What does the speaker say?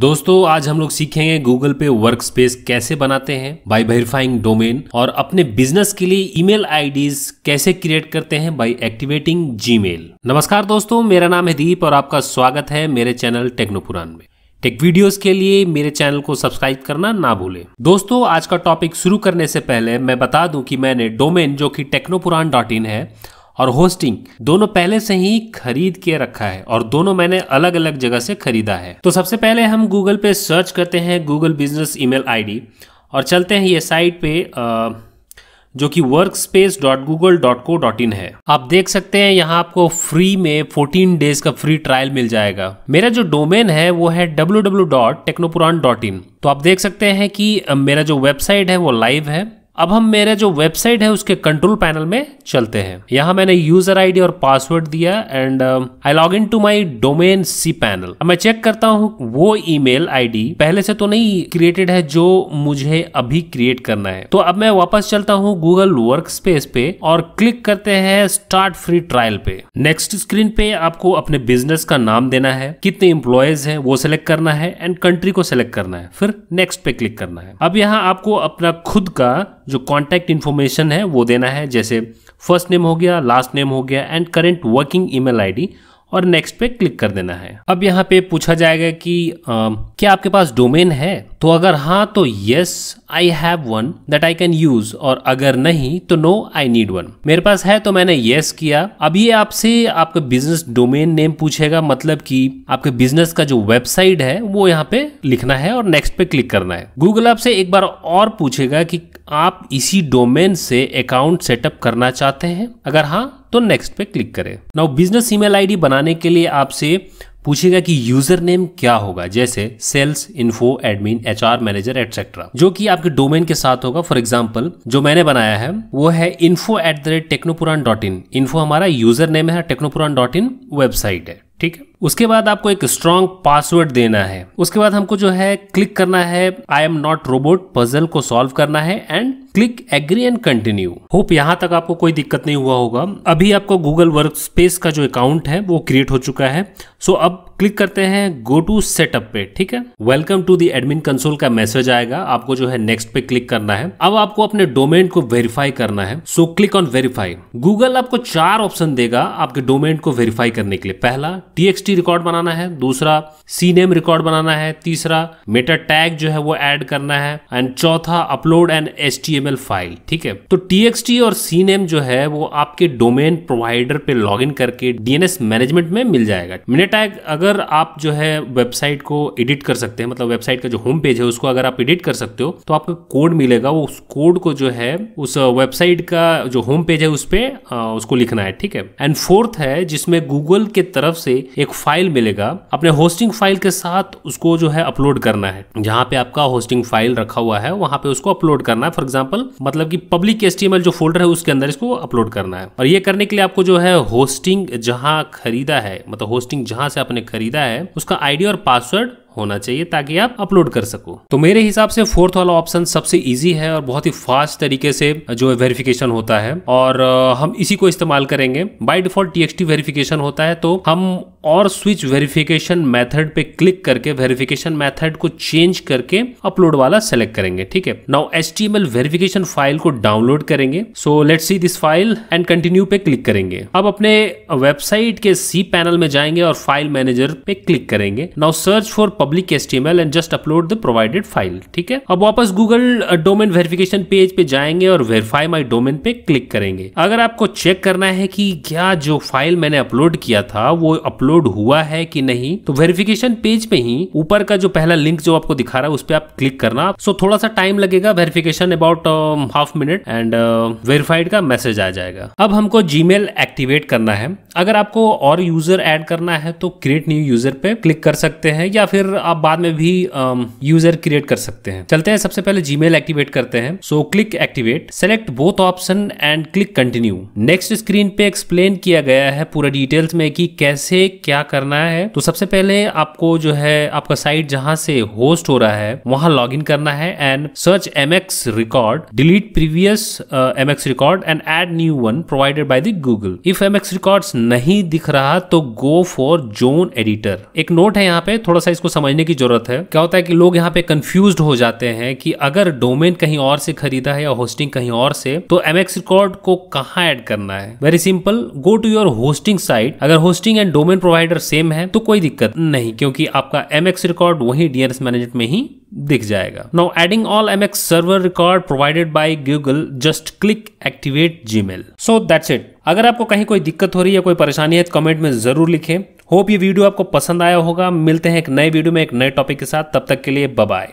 दोस्तों आज हम लोग सीखेंगे गूगल पे वर्क स्पेस कैसे बनाते हैं बाय वेरीफाइंग डोमेन और अपने बिजनेस के लिए ईमेल आईडीज कैसे क्रिएट करते हैं बाय एक्टिवेटिंग जीमेल नमस्कार दोस्तों मेरा नाम है दीप और आपका स्वागत है मेरे चैनल टेक्नोपुरान में टेक वीडियोस के लिए मेरे चैनल को सब्सक्राइब करना ना भूलें दोस्तों आज का टॉपिक शुरू करने से पहले मैं बता दूं कि मैंने डोमेन जो कि टेक्नोपुरान डॉट इन है और होस्टिंग दोनों पहले से ही खरीद के रखा है और दोनों मैंने अलग अलग जगह से खरीदा है तो सबसे पहले हम गूगल पे सर्च करते हैं गूगल बिजनेस ईमेल आईडी और चलते हैं ये साइट पे आ, जो कि workspace.google.co.in है आप देख सकते हैं यहाँ आपको फ्री में 14 डेज का फ्री ट्रायल मिल जाएगा मेरा जो डोमेन है वो है W W dot dot Technopuran in तो आप देख सकते हैं कि मेरा जो वेबसाइट है वो लाइव है अब हम मेरा जो वेबसाइट है उसके कंट्रोल पैनल में चलते हैं यहाँ मैंने यूजर आईडी और पासवर्ड दिया and I log in to my domain C panel मैं चेक करता हूँ वो ईमेल आईडी पहले से तो नहीं क्रिएटेड है जो मुझे अभी क्रिएट करना है तो अब मैं वापस चलता हूँ गूगल वर्क स्पेस पे और क्लिक करते हैं स्टार्ट फ्री ट्रायल पे नेक्स्ट स्क्रीन पे आपको अपने बिजनेस का नाम देना है कितने इंप्लॉयज है वो सिलेक्ट करना है एंड कंट्री को सिलेक्ट करना है फिर नेक्स्ट पे क्लिक करना है अब यहाँ आपको अपना खुद का जो कॉन्टैक्ट इन्फॉर्मेशन है वो देना है जैसे फर्स्ट नेम हो गया लास्ट नेम हो गया and current working email ID और नेक्स्ट पे क्लिक कर देना है अब यहाँ पे पूछा जाएगा कि आ, क्या आपके पास डोमेन है तो अगर हाँ तो yes I have one that I can use और अगर नहीं तो नो आई नीड वन मेरे पास है तो मैंने यस yes किया अब ये आपसे आपका बिजनेस डोमेन नेम पूछेगा मतलब कि आपके बिजनेस का जो वेबसाइट है वो यहाँ पे लिखना है और नेक्स्ट पे क्लिक करना है गूगल आपसे एक बार और पूछेगा कि आप इसी डोमेन से अकाउंट सेटअप करना चाहते हैं अगर हाँ तो नेक्स्ट पे क्लिक करें नाउ बिजनेस ईमेल आईडी बनाने के लिए आपसे पूछेगा कि यूजर नेम क्या होगा जैसे sales info admin H R manager etcetera जो कि आपके डोमेन के साथ होगा फॉर एग्जाम्पल जो मैंने बनाया है वो है info at the rate Technopuran dot in info हमारा यूजर नेम है टेक्नोपुरान डॉट इन वेबसाइट है ठीक है उसके बाद आपको एक स्ट्रॉन्ग पासवर्ड देना है उसके बाद हमको जो है क्लिक करना है I am not robot puzzle को सॉल्व करना है and click agree and continue hope यहाँ तक आपको कोई दिक्कत नहीं हुआ होगा अभी आपका गूगल वर्क स्पेस का जो अकाउंट है वो क्रिएट हो चुका है सो so, अब क्लिक करते हैं गो टू सेटअप पे ठीक है welcome to the admin console का मैसेज आएगा आपको जो है नेक्स्ट पे क्लिक करना है अब आपको अपने डोमेन को वेरीफाई करना है so click on verify Google आपको चार ऑप्शन देगा आपके डोमेन को वेरीफाई करने के लिए पहला टीएक्सटी रिकॉर्ड बनाना है दूसरा सी नेम रिकॉर्ड बनाना है तीसरा मेटा टैग जो है वो एड करना है एंड चौथा upload and S T M file ठीक है तो txt और cname जो है वो आपके डोमेन प्रोवाइडर पे लॉगिन करके डीएनएस मैनेजमेंट में मिल जाएगा मिनेटैग अगर आप जो है वेबसाइट को एडिट कर सकते हैं मतलब वेबसाइट का जो होम पेज है उसको अगर आप एडिट कर सकते हो तो आपको कोड मिलेगा वो उस कोड को जो है उस वेबसाइट का जो होम पेज है उस पर उसको लिखना है ठीक है एंड फोर्थ है जिसमें गूगल के तरफ से एक फाइल मिलेगा अपने होस्टिंग फाइल के साथ उसको जो है अपलोड करना है जहां पे आपका होस्टिंग फाइल रखा हुआ है वहां पे उसको अपलोड करना है फॉर एग्जाम्पल एग्जाम्पल मतलब की पब्लिक एस जो फोल्डर है उसके अंदर इसको अपलोड करना है और ये करने के लिए आपको जो है होस्टिंग जहां खरीदा है मतलब होस्टिंग जहां से आपने खरीदा है उसका आईडी और पासवर्ड होना चाहिए ताकि आप अपलोड कर सको तो मेरे हिसाब से फोर्थ वाला ऑप्शन सबसे ईजी है और बहुत ही फास्ट तरीके से जो वेरिफिकेशन होता है और हम इसी को इस्तेमाल करेंगे बाई डिफॉल्ट टी वेरिफिकेशन होता है तो हम और स्विच वेरिफिकेशन मेथड पे क्लिक करके वेरिफिकेशन मेथड को चेंज करके अपलोड वाला सेलेक्ट करेंगे ठीक है now H T verification file को डाउनलोड करेंगे so let see this file and continue पे क्लिक करेंगे अब अपने वेबसाइट के सी पैनल में जाएंगे और फाइल मैनेजर पे क्लिक करेंगे now search for public S T M L and just upload the provided file ठीक है अब वापस गूगल डोमेन वेरिफिकेशन पेज पे जाएंगे और वेरीफाई माई डोमेन पे क्लिक करेंगे अगर आपको चेक करना है कि क्या जो फाइल मैंने अपलोड किया था वो अपलोड हुआ है कि नहीं तो वेरिफिकेशन पेज पे ही ऊपर का जो पहला लिंक जो आपको दिखा रहा है उस पर आप क्लिक करना सो थोड़ा सा टाइम लगेगा verification about half minute and verified का मैसेज आ जाएगा अब हमको जीमेल एक्टिवेट करना है अगर आपको और यूजर एड करना है तो क्रिएट न्यू यूजर पे क्लिक कर सकते हैं या फिर फिर आप बाद में भी यूजर क्रिएट कर सकते हैं चलते हैं सबसे पहले जीमेल एक्टिवेट करते हैं so click activate select both option and click continue next screen पे एक्सप्लेन किया गया है पूरा डिटेल्स में कि कैसे क्या करना है तो सबसे पहले आपको जो है आपका साइट जहां से होस्ट हो रहा है वहां लॉग करना है and search M record delete previous M record and add new one provided by the Google if M records नहीं दिख रहा तो गो फॉर जोन एडिटर एक नोट है यहाँ पे थोड़ा सा इसको समझने की ज़रूरत है क्या होता है कि लोग यहाँ पे कंफ्यूज हो जाते हैं कि अगर डोमेन कहीं और से खरीदा है या होस्टिंग कहीं और से तो एम रिकॉर्ड को कहाँ ऐड करना है very simple go to your hosting site अगर hosting and domain provider same है तो कोई दिक्कत नहीं क्योंकि आपका एम रिकॉर्ड वही डीएनएस मैनेजमेंट में ही दिख जाएगा now adding all M X server record provided by Google just click activate Gmail so that's it अगर आपको कहीं कोई दिक्कत हो रही है कोई परेशानी है तो कमेंट में जरूर लिखें होप ये वीडियो आपको पसंद आया होगा मिलते हैं एक नए वीडियो में एक नए टॉपिक के साथ तब तक के लिए बाय